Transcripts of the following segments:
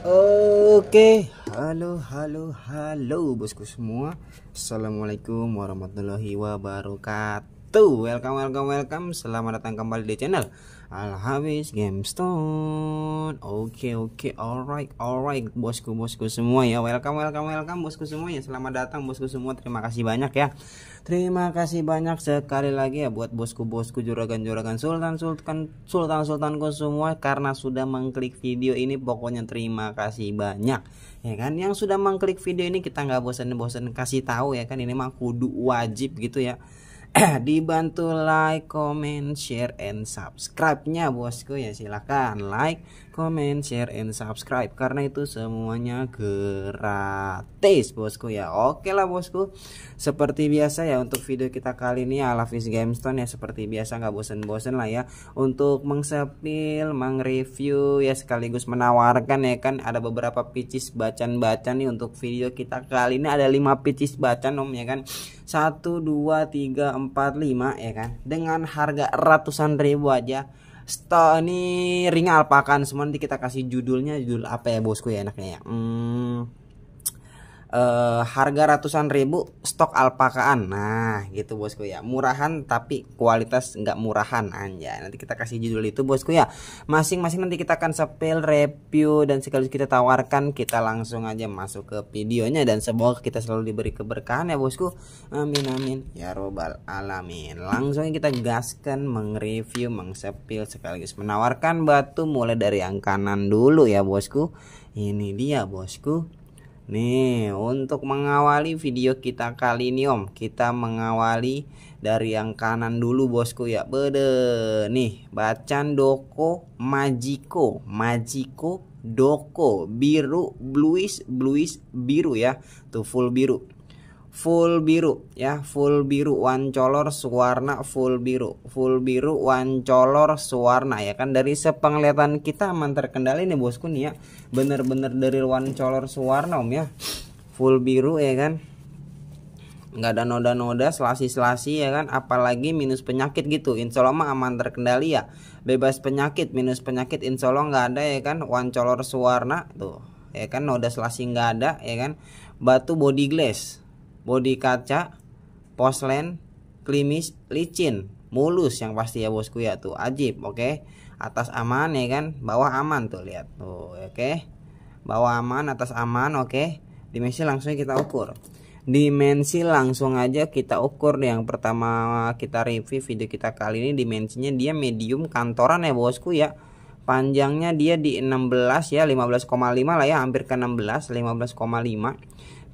Oke, halo halo halo bosku semua. Assalamualaikum warahmatullahi wabarakatuh. Welcome welcome welcome. Selamat datang kembali di channel alhamdulillah, gamestone, stone oke okay, oke okay, alright alright bosku bosku semua ya welcome welcome welcome bosku semua ya, selamat datang bosku semua terima kasih banyak ya terima kasih banyak sekali lagi ya buat bosku bosku juragan juragan sultan sultan sultan sultanku semua karena sudah mengklik video ini pokoknya terima kasih banyak ya kan yang sudah mengklik video ini kita nggak bosan-bosan kasih tahu ya kan ini mah kudu wajib gitu ya dibantu like, comment, share, and subscribe-nya bosku ya silahkan like, comment, share, and subscribe Karena itu semuanya gratis bosku ya Oke lah bosku Seperti biasa ya untuk video kita kali ini Alafis Gamestone ya Seperti biasa nggak bosen-bosen lah ya Untuk mengsepil, mengreview ya Sekaligus menawarkan ya kan Ada beberapa picis bacan-bacan nih Untuk video kita kali ini ada 5 picis bacan om ya kan 1, 2, 3, 4, 5 ya kan Dengan harga ratusan ribu aja ini ring alpakan semua nanti kita kasih judulnya judul apa ya bosku ya enaknya ya hmm, uh, harga ratusan ribu stok alpakaan nah gitu bosku ya murahan tapi kualitas nggak murahan aja nanti kita kasih judul itu bosku ya masing-masing nanti kita akan sepil review dan sekaligus kita tawarkan kita langsung aja masuk ke videonya dan semoga kita selalu diberi keberkahan ya bosku amin amin ya robbal alamin langsung kita gaskan mengreview mengsepil sekaligus menawarkan batu mulai dari yang kanan dulu ya bosku ini dia bosku Nih, untuk mengawali video kita kali ini Om, kita mengawali dari yang kanan dulu bosku ya. Bede. Nih, bacan doko majiko, majiko doko biru bluish bluish biru ya. Tuh full biru full biru ya full biru one color sewarna full biru full biru one color sewarna ya kan dari sepenglihatan kita aman terkendali nih bosku nih ya bener-bener dari one color sewarna om ya full biru ya kan nggak ada noda-noda selasi-selasi ya kan apalagi minus penyakit gitu insya Allah aman terkendali ya bebas penyakit minus penyakit insya Allah nggak ada ya kan one color sewarna tuh ya kan noda selasi nggak ada ya kan batu body glass bodi kaca, poslen, klimis, licin, mulus yang pasti ya bosku ya tuh ajib oke okay? atas aman ya kan bawah aman tuh lihat tuh oke okay? bawah aman atas aman oke okay? dimensi langsung kita ukur dimensi langsung aja kita ukur yang pertama kita review video kita kali ini dimensinya dia medium kantoran ya bosku ya panjangnya dia di 16 ya 15,5 lah ya hampir ke 16 15,5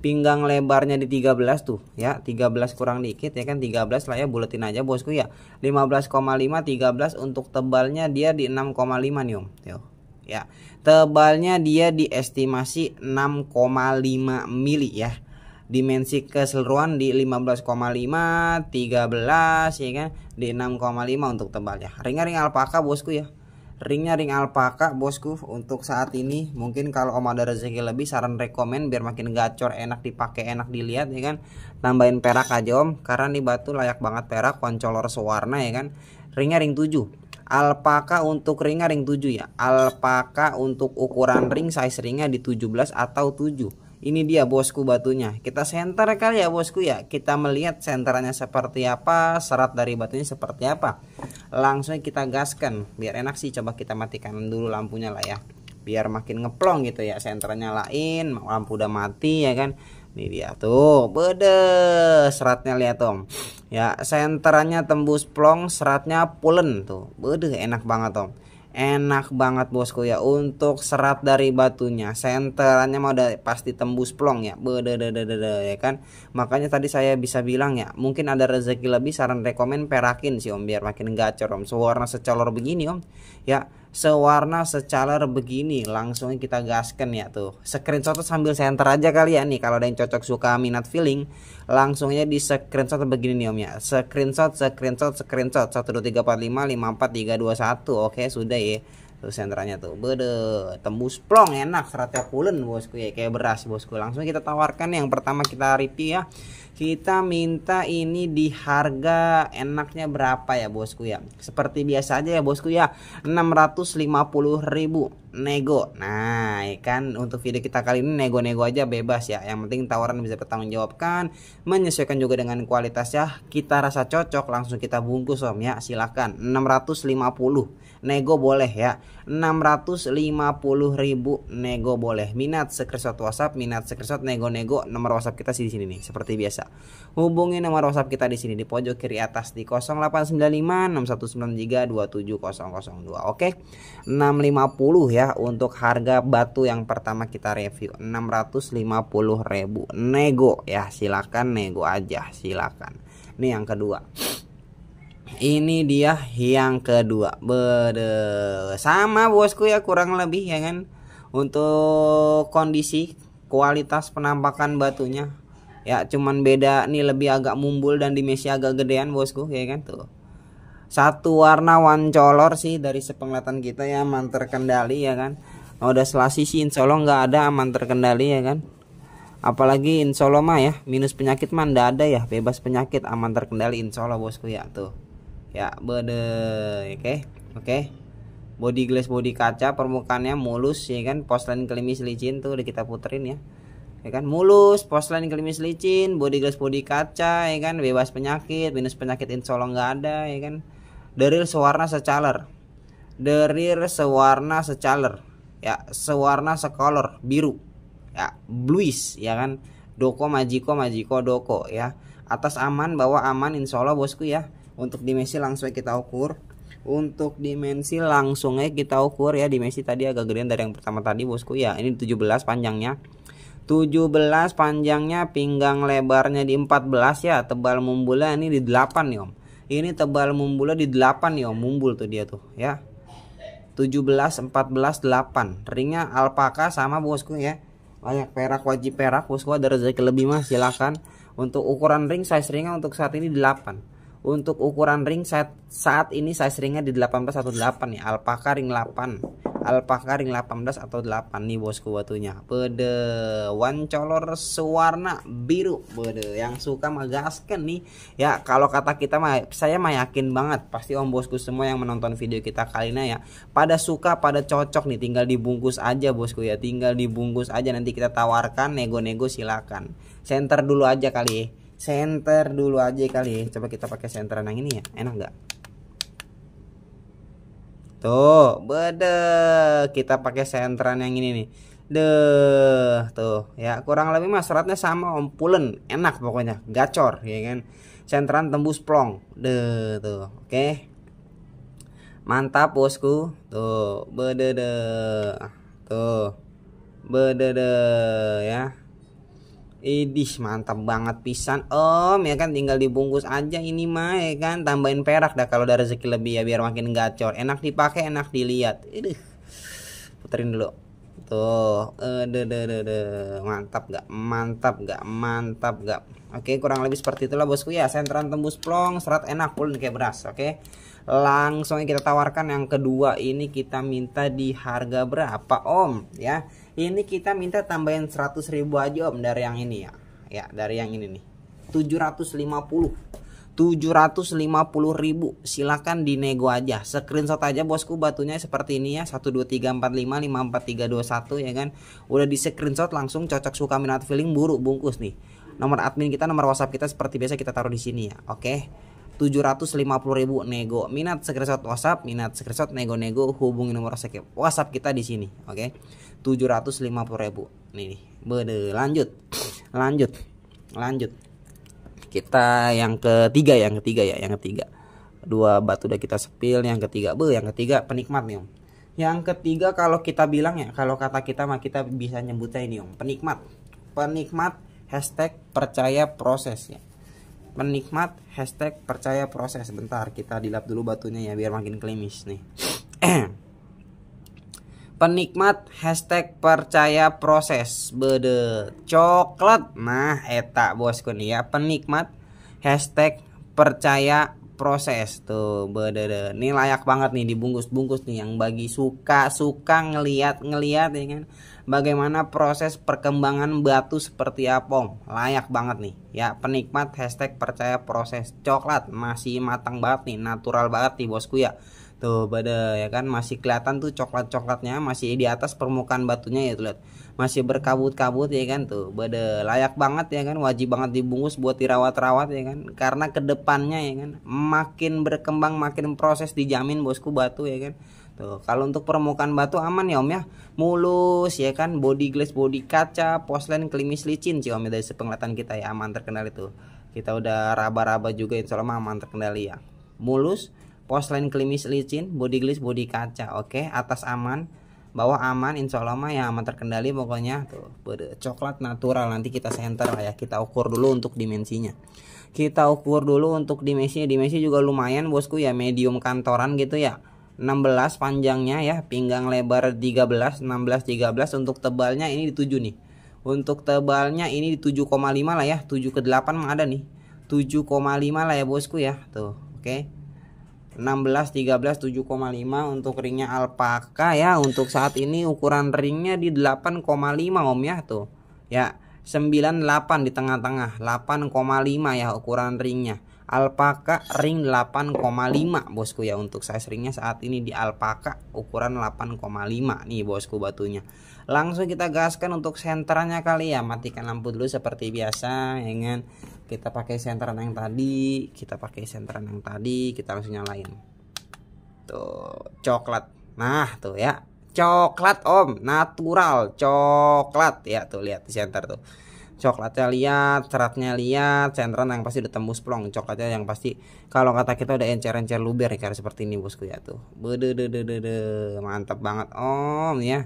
pinggang lebarnya di 13 tuh ya 13 kurang dikit ya kan 13 lah ya buletin aja bosku ya 15,5 13 untuk tebalnya dia di 6,5 nih om Yo. ya tebalnya dia diestimasi 6,5 mili ya dimensi keseluruhan di 15,5 13 ya kan di 6,5 untuk tebalnya ringan-ringan alpaka bosku ya ringnya ring alpaka bosku untuk saat ini mungkin kalau om ada rezeki lebih saran rekomen biar makin gacor enak dipakai enak dilihat ya kan tambahin perak aja om karena nih batu layak banget perak koncolor sewarna ya kan ringnya ring 7 Alpaka untuk ringnya ring 7 ya Alpaka untuk ukuran ring size ringnya di 17 atau 7 ini dia bosku batunya kita senter kali ya bosku ya kita melihat senterannya seperti apa serat dari batunya seperti apa langsung kita gaskan biar enak sih coba kita matikan dulu lampunya lah ya biar makin ngeplong gitu ya senternya lain lampu udah mati ya kan ini dia tuh bede seratnya lihat om ya senternya tembus plong seratnya pulen tuh bede enak banget om enak banget bosku ya untuk serat dari batunya senterannya mau udah pasti tembus plong ya bedadadadada ya kan makanya tadi saya bisa bilang ya mungkin ada rezeki lebih saran rekomen perakin sih om biar makin gacor om sewarna secolor begini om ya sewarna secara begini langsung kita gaskan ya tuh screenshot sambil center aja kali ya nih kalau ada yang cocok suka minat feeling langsungnya di screenshot begini nih om ya screenshot screenshot screenshot dua satu oke sudah ya tuh sentranya tuh bede tembus plong enak seratnya pulen bosku ya kayak beras bosku langsung kita tawarkan yang pertama kita review ya kita minta ini di harga enaknya berapa ya bosku ya seperti biasa aja ya bosku ya 650.000 nego nah ya kan untuk video kita kali ini nego-nego aja bebas ya yang penting tawaran bisa bertanggung jawabkan menyesuaikan juga dengan kualitas ya kita rasa cocok langsung kita bungkus om ya silahkan 650 nego boleh ya 650.000 nego boleh minat screenshot WhatsApp minat screenshot nego-nego nomor WhatsApp kita sih di sini nih seperti biasa hubungi nomor WhatsApp kita di sini di pojok kiri atas di 0895 089561932700 oke 650 ya untuk harga batu yang pertama kita review 650.000 nego ya silakan nego aja silakan Ini yang kedua ini dia yang kedua sama bosku ya kurang lebih ya kan untuk kondisi kualitas penampakan batunya ya cuman beda nih lebih agak mumbul dan dimensi agak gedean bosku ya kan tuh satu warna one color sih dari sepenglihatan kita ya aman terkendali ya kan noda nah, selasi sih insya Allah nggak ada aman terkendali ya kan apalagi insya Allah mah ya minus penyakit mah ada ya bebas penyakit aman terkendali insya Allah bosku ya tuh ya bener ya, oke oke body glass body kaca permukaannya mulus ya kan porcelain kelimis licin tuh udah kita puterin ya ya kan mulus porcelain kelimis licin body glass body kaca ya kan bebas penyakit minus penyakit insolong nggak ada ya kan deril sewarna secaler deril sewarna secaler ya sewarna sekolor biru ya bluish ya kan doko majiko majiko doko ya atas aman bawah aman insya Allah bosku ya untuk dimensi langsung kita ukur untuk dimensi langsungnya kita ukur ya dimensi tadi agak gedean dari yang pertama tadi bosku ya ini 17 panjangnya 17 panjangnya pinggang lebarnya di 14 ya tebal mumbulnya ini di 8 nih om ini tebal mumbulnya di 8 nih om mumbul tuh dia tuh ya 17 14 8 ringnya alpaka sama bosku ya banyak perak wajib perak bosku ada rezeki lebih mas silahkan untuk ukuran ring size ringnya untuk saat ini 8 untuk ukuran ring saat, saat ini size ringnya di 18 atau 8 nih, ya. alpaka ring 8. Alpaka ring 18 atau 8 nih bosku batunya. Bede one color sewarna biru. Bede yang suka magaskan nih. Ya, kalau kata kita mah saya mah yakin banget pasti om bosku semua yang menonton video kita kali ini ya pada suka, pada cocok nih tinggal dibungkus aja bosku ya. Tinggal dibungkus aja nanti kita tawarkan nego-nego silakan. Center dulu aja kali ya center dulu aja kali ya coba kita pakai senteran yang ini ya enak nggak tuh bede kita pakai senteran yang ini nih deh tuh ya kurang lebih mas seratnya sama pulen, enak pokoknya gacor ya kan senteran tembus plong deh tuh oke okay. mantap bosku tuh bede tuh deh, ya Idih mantap banget pisan Om ya kan tinggal dibungkus aja ini mah ya kan Tambahin perak dah kalau dari rezeki lebih ya biar makin gacor Enak dipakai enak dilihat Idih. Puterin dulu Tuh Aduh, eh, de, de, de. Mantap gak mantap gak mantap gak Oke kurang lebih seperti itulah bosku ya Sentran tembus plong serat enak pun kayak beras oke Langsung kita tawarkan yang kedua ini kita minta di harga berapa om ya ini kita minta tambahin 100 ribu aja om dari yang ini ya ya dari yang ini nih 750 750 ribu silahkan dinego aja screenshot aja bosku batunya seperti ini ya 2 54321 ya kan udah di screenshot langsung cocok suka minat feeling buruk bungkus nih nomor admin kita nomor whatsapp kita seperti biasa kita taruh di sini ya oke okay? 750.000 nego. Minat screenshot WhatsApp, minat screenshot nego-nego hubungi nomor WhatsApp kita di sini, oke? Okay? 750.000 nih bede lanjut lanjut lanjut kita yang ketiga ya, yang ketiga ya yang ketiga dua batu udah kita sepil yang ketiga be yang ketiga penikmat nih om yang ketiga kalau kita bilang ya kalau kata kita mah kita bisa nyebutnya ini om penikmat penikmat hashtag percaya proses ya penikmat hashtag percaya proses bentar kita dilap dulu batunya ya biar makin klimis nih penikmat hashtag percaya proses bede coklat nah eta bosku nih ya penikmat hashtag percaya proses tuh bede ini layak banget nih dibungkus-bungkus nih yang bagi suka-suka ngeliat-ngeliat ya kan bagaimana proses perkembangan batu seperti om. layak banget nih ya penikmat hashtag percaya proses coklat masih matang banget nih natural banget nih bosku ya Tuh pada ya kan masih kelihatan tuh coklat-coklatnya masih di atas permukaan batunya ya tuh lihat. Masih berkabut-kabut ya kan tuh. Pada layak banget ya kan wajib banget dibungkus buat dirawat-rawat ya kan. Karena kedepannya ya kan makin berkembang makin proses dijamin bosku batu ya kan. Tuh, kalau untuk permukaan batu aman ya Om ya. Mulus ya kan, body glass, body kaca, porcelain klimis licin sih Om ya dari sepenglihatan kita ya aman terkenal itu Kita udah raba-raba juga insya Allah aman terkendali ya. Mulus, Post-line klimis licin, body glitch body kaca, oke. Okay? Atas aman, bawah aman, insya Allah mah ya aman terkendali pokoknya. Tuh, coklat natural nanti kita center lah ya, kita ukur dulu untuk dimensinya. Kita ukur dulu untuk dimensinya, dimensi juga lumayan bosku ya, medium kantoran gitu ya. 16 panjangnya ya, pinggang lebar 13, 16, 13 untuk tebalnya ini di 7 nih. Untuk tebalnya ini di 7,5 lah ya, 7 ke 8 mah ada nih. 7,5 lah ya bosku ya. Tuh, oke. Okay. 16 13 7,5 untuk ringnya alpaka ya untuk saat ini ukuran ringnya di 8,5 Om ya tuh ya 98 di tengah-tengah 8,5 ya ukuran ringnya alpaka ring 8,5 bosku ya untuk size ringnya saat ini di alpaka ukuran 8,5 nih bosku batunya langsung kita gaskan untuk senternya kali ya matikan lampu dulu seperti biasa ya kan? kita pakai senteran yang tadi kita pakai senteran yang tadi kita langsung nyalain tuh coklat nah tuh ya coklat om natural coklat ya tuh lihat di senter tuh coklatnya lihat seratnya lihat senteran yang pasti udah tembus plong coklatnya yang pasti kalau kata kita udah encer-encer luber ya seperti ini bosku ya tuh bede mantap banget om ya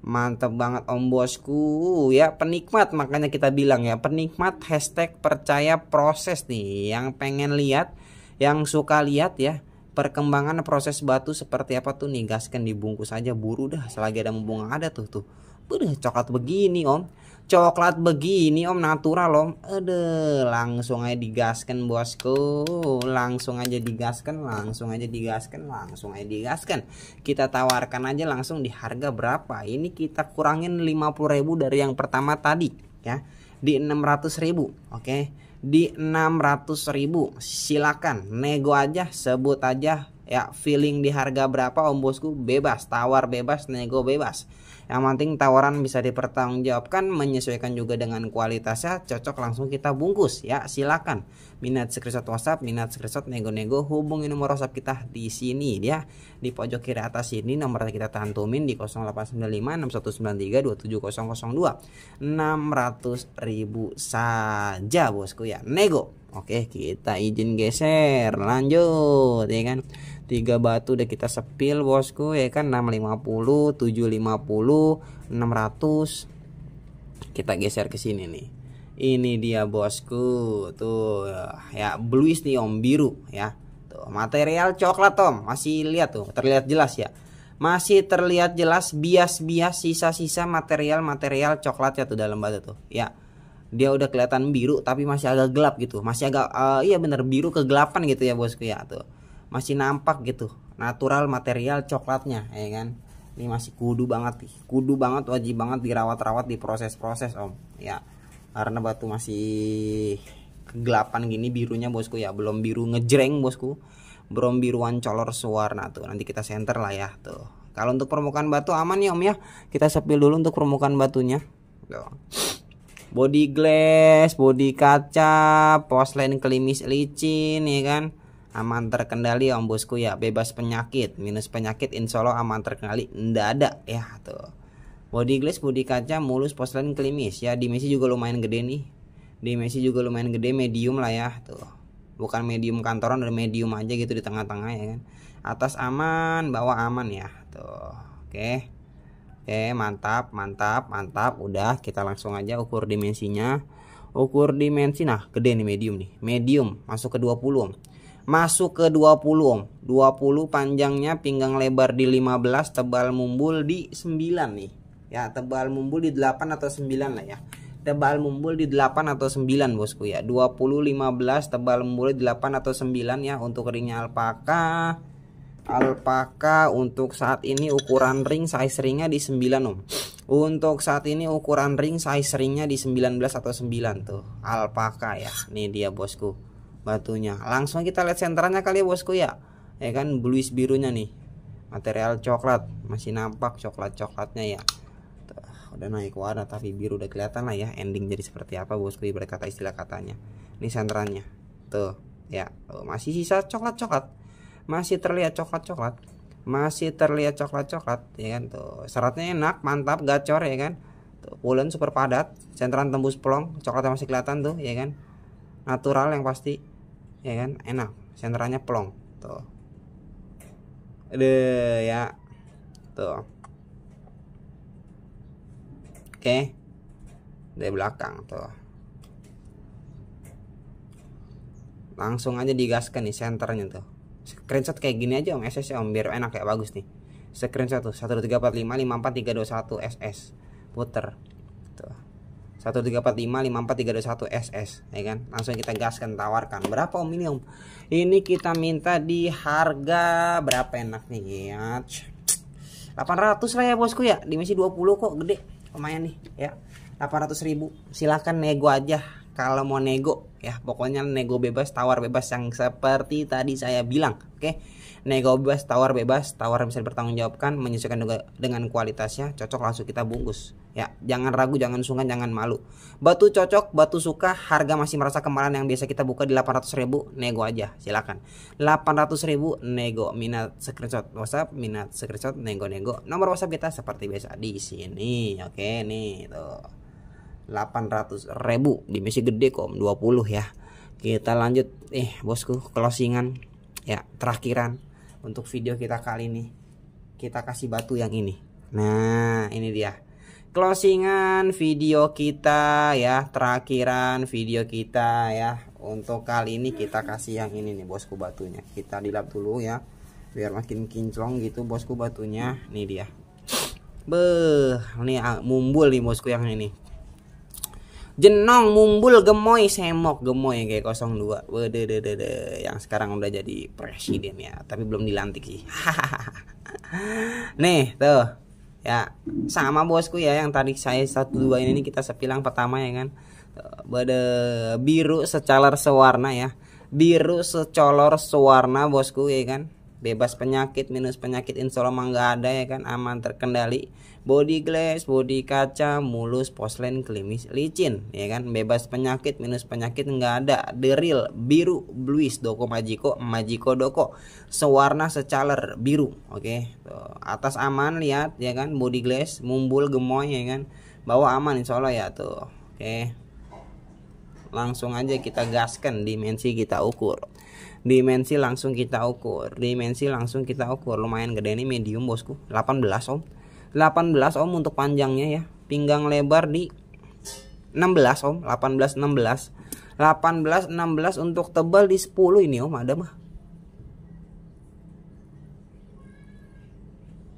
Mantap banget om bosku ya penikmat makanya kita bilang ya penikmat hashtag percaya proses nih yang pengen lihat yang suka lihat ya perkembangan proses batu seperti apa tuh nih gaskan dibungkus aja buru dah selagi ada mumpung ada tuh tuh Udah coklat begini om Coklat begini om natural om Aduh langsung aja digaskan bosku Langsung aja digaskan Langsung aja digaskan Langsung aja digaskan Kita tawarkan aja langsung di harga berapa Ini kita kurangin 50 ribu dari yang pertama tadi ya Di 600 ribu Oke Di 600 ribu Silakan nego aja Sebut aja ya feeling di harga berapa om bosku bebas tawar bebas nego bebas yang penting tawaran bisa dipertanggungjawabkan menyesuaikan juga dengan kualitasnya cocok langsung kita bungkus ya silakan minat screenshot WhatsApp, minat screenshot nego-nego, hubungi nomor WhatsApp kita di sini dia ya. Di pojok kiri atas ini nomor kita tantumin di 0895 6193 600 ribu saja bosku ya. Nego. Oke, kita izin geser. Lanjut ya kan. Tiga batu udah kita sepil bosku ya kan 650, 750, 600. Kita geser ke sini nih. Ini dia bosku. Tuh ya bluish nih om biru ya. Tuh material coklat om. Masih lihat tuh, terlihat jelas ya. Masih terlihat jelas bias-bias sisa-sisa material-material coklat ya tuh dalam batu tuh. Ya. Dia udah kelihatan biru tapi masih agak gelap gitu. Masih agak uh, iya bener biru kegelapan gitu ya bosku ya tuh. Masih nampak gitu natural material coklatnya ya kan ini masih kudu banget kudu banget wajib banget dirawat-rawat di proses proses om ya karena batu masih kegelapan gini birunya bosku ya belum biru ngejreng bosku belum biruan color suwarna tuh nanti kita center lah ya tuh kalau untuk permukaan batu aman ya om ya kita sepil dulu untuk permukaan batunya tuh. body glass body kaca poslen kelimis licin ya kan aman terkendali om bosku ya bebas penyakit minus penyakit insya Allah aman terkendali ndak ada ya tuh Body glass, body kaca, mulus, porcelain, klimis. Ya, dimensi juga lumayan gede nih. Dimensi juga lumayan gede, medium lah ya. Tuh. Bukan medium kantoran, dan medium aja gitu di tengah-tengah ya kan. Atas aman, bawah aman ya. Tuh. Oke. Oke, mantap, mantap, mantap. Udah, kita langsung aja ukur dimensinya. Ukur dimensi nah, gede nih medium nih. Medium masuk ke 20 Om. Masuk ke 20 Om. 20 panjangnya, pinggang lebar di 15, tebal mumbul di 9 nih ya tebal mumbul di 8 atau 9 lah ya tebal mumbul di 8 atau 9 bosku ya 20 15 tebal mumbul di 8 atau 9 ya untuk ringnya alpaka alpaka untuk saat ini ukuran ring size ringnya di 9 om untuk saat ini ukuran ring size ringnya di 19 atau 9 tuh alpaka ya nih dia bosku batunya langsung kita lihat senternya kali ya bosku ya ya kan bluish birunya nih material coklat masih nampak coklat coklatnya ya udah naik warna tapi biru udah kelihatan lah ya ending jadi seperti apa bosku ibarat kata istilah katanya ini senterannya tuh ya oh, masih sisa coklat coklat masih terlihat coklat coklat masih terlihat coklat coklat ya kan tuh seratnya enak mantap gacor ya kan tuh, pulen super padat senteran tembus pelong coklatnya masih kelihatan tuh ya kan natural yang pasti ya kan enak senterannya pelong tuh deh ya tuh oke dari belakang tuh langsung aja digaskan nih senternya tuh screenshot kayak gini aja om SS ya, om biar enak kayak bagus nih screenshot tuh satu SS puter tuh 134554321 SS ya kan langsung kita gaskan tawarkan berapa om ini om ini kita minta di harga berapa enak nih ya 800 lah ya bosku ya dimensi 20 kok gede lumayan nih ya 800 ribu silahkan nego aja kalau mau nego ya pokoknya nego bebas tawar bebas yang seperti tadi saya bilang oke okay? nego bebas tawar bebas tawar bisa dipertanggungjawabkan menyesuaikan dengan kualitasnya cocok langsung kita bungkus ya jangan ragu jangan sungkan jangan malu batu cocok batu suka harga masih merasa kemarin yang biasa kita buka di 800 ribu nego aja silakan 800 ribu nego minat screenshot whatsapp minat screenshot nego nego nomor whatsapp kita seperti biasa di sini oke okay, nih tuh 800 ribu di misi gede kom 20 ya kita lanjut eh bosku closingan ya terakhiran untuk video kita kali ini kita kasih batu yang ini nah ini dia closingan video kita ya terakhiran video kita ya untuk kali ini kita kasih yang ini nih bosku batunya kita dilap dulu ya biar makin kinclong gitu bosku batunya ini dia beh ini ah, mumbul nih bosku yang ini jenong mumbul gemoy semok gemoy kayak 02 wede de de de yang sekarang udah jadi presiden ya tapi belum dilantik sih nih tuh ya sama bosku ya yang tadi saya satu dua ini kita sepilang pertama ya kan bade biru secalar sewarna ya biru secolor sewarna bosku ya kan bebas penyakit minus penyakit insyaallah Allah nggak ada ya kan aman terkendali body glass body kaca mulus porcelain klimis licin ya kan bebas penyakit minus penyakit nggak ada deril biru bluish doko majiko majiko doko sewarna secaler biru oke okay? atas aman lihat ya kan body glass mumbul gemoy ya kan bawah aman insyaallah ya tuh oke okay? langsung aja kita gaskan dimensi kita ukur dimensi langsung kita ukur dimensi langsung kita ukur lumayan gede ini medium bosku 18 ohm 18 ohm untuk panjangnya ya pinggang lebar di 16 ohm 18 16 18 16 untuk tebal di 10 ini om ada mah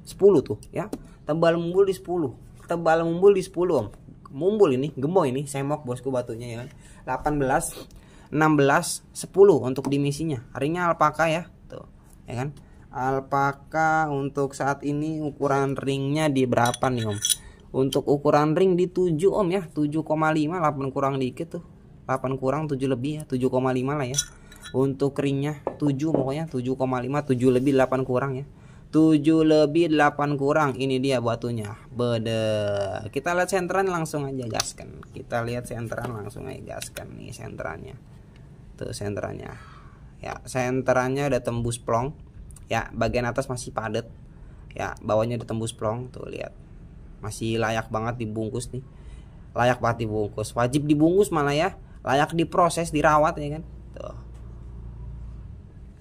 10 tuh ya tebal mumbul di 10 tebal mumbul di 10 om mumbul ini gemoy ini semok bosku batunya ya 18 kan. 16 10 untuk dimisinya. harinya ringnya alpaka ya tuh ya kan alpaka untuk saat ini ukuran ringnya di berapa nih om untuk ukuran ring di 7 om ya 7,5 8 kurang dikit tuh 8 kurang 7 lebih ya 7,5 lah ya untuk ringnya 7 pokoknya 7,5 7 lebih 8 kurang ya 7 lebih 8 kurang ini dia batunya bede kita lihat sentran langsung aja gaskan kita lihat sentran langsung aja gaskan nih sentranya tuh senterannya ya senterannya ada tembus plong ya bagian atas masih padat ya bawahnya ada tembus plong tuh lihat masih layak banget dibungkus nih layak banget dibungkus wajib dibungkus malah ya layak diproses dirawat ya kan tuh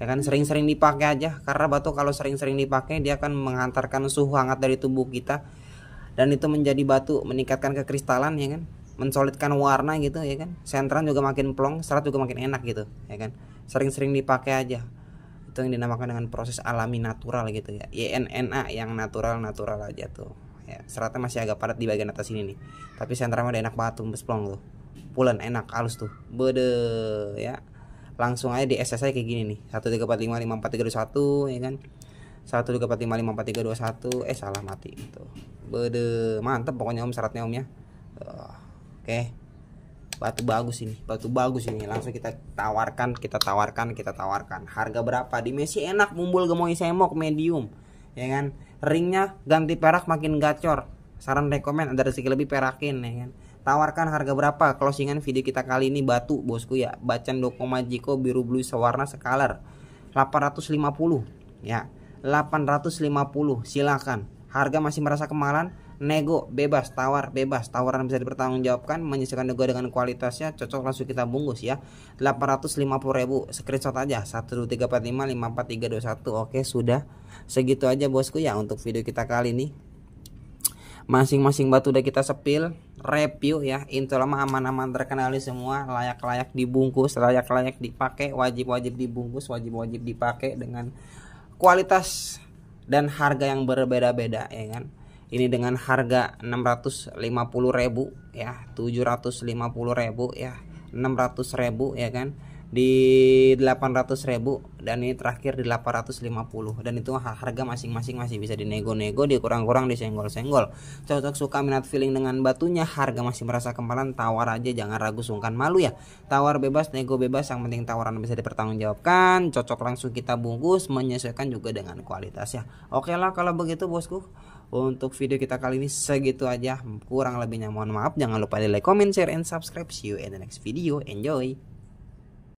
ya kan sering-sering dipakai aja karena batu kalau sering-sering dipakai dia akan mengantarkan suhu hangat dari tubuh kita dan itu menjadi batu meningkatkan kekristalan ya kan mensolidkan warna gitu ya kan sentran juga makin plong serat juga makin enak gitu ya kan sering-sering dipakai aja itu yang dinamakan dengan proses alami natural gitu ya YNNA yang natural natural aja tuh ya seratnya masih agak padat di bagian atas ini nih tapi sentran udah enak banget tuh plong tuh pulen enak halus tuh bede ya langsung aja di SSI kayak gini nih satu, ya kan satu, eh salah mati itu bede mantep pokoknya om seratnya om ya uh. Oke. Batu bagus ini, batu bagus ini. Langsung kita tawarkan, kita tawarkan, kita tawarkan. Harga berapa? Di Messi enak, mumbul gemoy semok medium. Ya kan? Ringnya ganti perak makin gacor. Saran rekomen ada rezeki lebih perakin ya kan. Tawarkan harga berapa? Closingan video kita kali ini batu, bosku ya. Bacan Doko Majiko biru blue sewarna sekaler 850 ya. 850 silakan. Harga masih merasa kemalan nego bebas tawar bebas tawaran bisa dipertanggungjawabkan menyesuaikan nego dengan kualitasnya cocok langsung kita bungkus ya 850.000 screenshot aja 123455431 oke sudah segitu aja bosku ya untuk video kita kali ini masing-masing batu udah kita sepil review ya intro lama aman-aman terkenali semua layak-layak dibungkus layak-layak dipakai wajib-wajib dibungkus wajib-wajib dipakai dengan kualitas dan harga yang berbeda-beda ya kan ini dengan harga 650.000 ya 750.000 ya 600.000 ya kan di 800.000 dan ini terakhir di 850 dan itu harga masing-masing masih bisa dinego-nego dikurang-kurang disenggol-senggol cocok suka minat feeling dengan batunya harga masih merasa kemarin tawar aja jangan ragu sungkan malu ya tawar bebas nego bebas yang penting tawaran bisa dipertanggungjawabkan cocok langsung kita bungkus menyesuaikan juga dengan kualitas ya. oke lah kalau begitu bosku untuk video kita kali ini segitu aja. Kurang lebihnya mohon maaf. Jangan lupa di like, comment, share, and subscribe. See you in the next video. Enjoy!